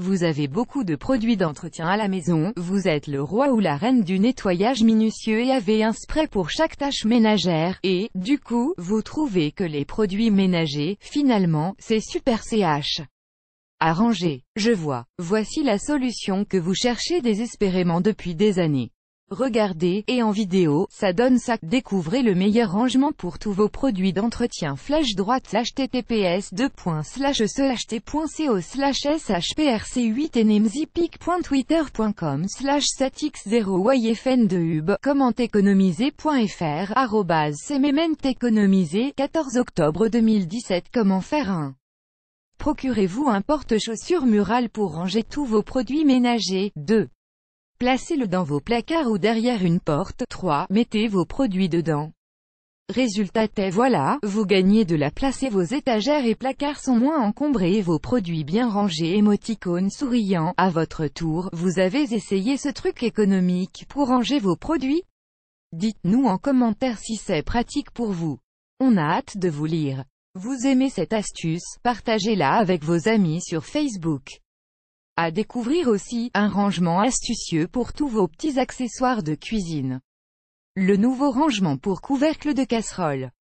Vous avez beaucoup de produits d'entretien à la maison, vous êtes le roi ou la reine du nettoyage minutieux et avez un spray pour chaque tâche ménagère, et, du coup, vous trouvez que les produits ménagers, finalement, c'est super CH. arrangez Je vois. Voici la solution que vous cherchez désespérément depuis des années. Regardez, et en vidéo, ça donne ça. Découvrez le meilleur rangement pour tous vos produits d'entretien Flèche droite https 2. slash shprc8 enemzipic.twitter.com slash e x 0 yfn 2 hub comment économiser.fr arrobase économiser 14 octobre 2017 comment faire un Procurez-vous un porte-chaussures mural pour ranger tous vos produits ménagers. 2. Placez-le dans vos placards ou derrière une porte. 3. Mettez vos produits dedans. Résultat est voilà, vous gagnez de la place et vos étagères et placards sont moins encombrés et vos produits bien rangés Emoticône souriant. À votre tour, vous avez essayé ce truc économique pour ranger vos produits Dites-nous en commentaire si c'est pratique pour vous. On a hâte de vous lire. Vous aimez cette astuce, partagez-la avec vos amis sur Facebook. À découvrir aussi, un rangement astucieux pour tous vos petits accessoires de cuisine. Le nouveau rangement pour couvercle de casserole.